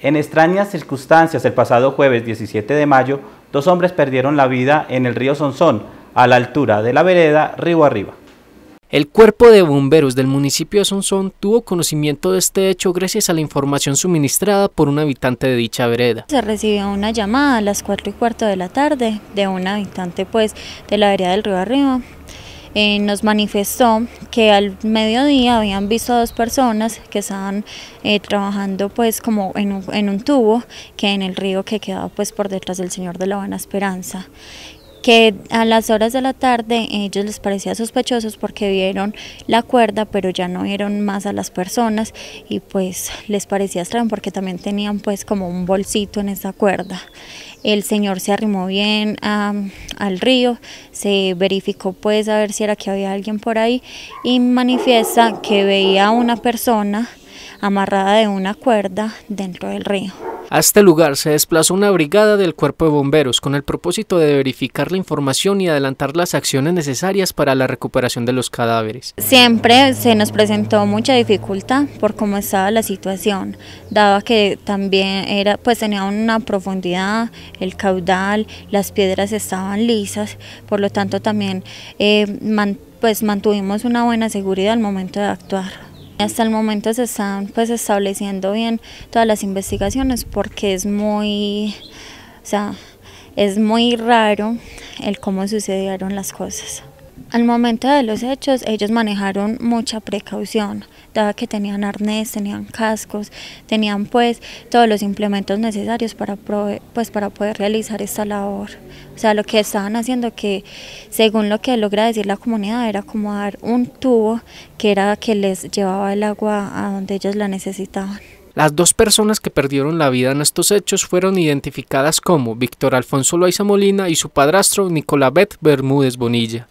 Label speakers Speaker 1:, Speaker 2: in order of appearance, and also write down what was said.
Speaker 1: En extrañas circunstancias, el pasado jueves 17 de mayo, dos hombres perdieron la vida en el río Sonsón, a la altura de la vereda Río Arriba. El cuerpo de bomberos del municipio de Sonsón tuvo conocimiento de este hecho gracias a la información suministrada por un habitante de dicha vereda.
Speaker 2: Se recibió una llamada a las 4 y cuarto de la tarde de un habitante pues, de la vereda del río Arriba eh, nos manifestó que al mediodía habían visto a dos personas que estaban eh, trabajando pues como en un, tubo que en el río que quedaba pues por detrás del Señor de la buena Esperanza que a las horas de la tarde ellos les parecía sospechosos porque vieron la cuerda, pero ya no vieron más a las personas y pues les parecía extraño porque también tenían pues como un bolsito en esa cuerda. El señor se arrimó bien al río, se verificó pues a ver si era que había alguien por ahí y manifiesta que veía a una persona amarrada de una cuerda dentro del río.
Speaker 1: A este lugar se desplazó una brigada del cuerpo de bomberos con el propósito de verificar la información y adelantar las acciones necesarias para la recuperación de los cadáveres.
Speaker 2: Siempre se nos presentó mucha dificultad por cómo estaba la situación, dado que también era, pues tenía una profundidad, el caudal, las piedras estaban lisas, por lo tanto también eh, pues mantuvimos una buena seguridad al momento de actuar. Hasta el momento se están pues estableciendo bien todas las investigaciones porque es muy, o sea, es muy raro el cómo sucedieron las cosas. Al momento de los hechos, ellos manejaron mucha precaución, dado que tenían arnés, tenían cascos, tenían pues todos los implementos necesarios para, pues, para poder realizar esta labor. O sea, lo que estaban haciendo que, según lo que logra decir la comunidad, era como dar un tubo que era que les llevaba el agua a donde ellos la necesitaban.
Speaker 1: Las dos personas que perdieron la vida en estos hechos fueron identificadas como Víctor Alfonso Loaiza Molina y su padrastro Nicolabet Bermúdez Bonilla.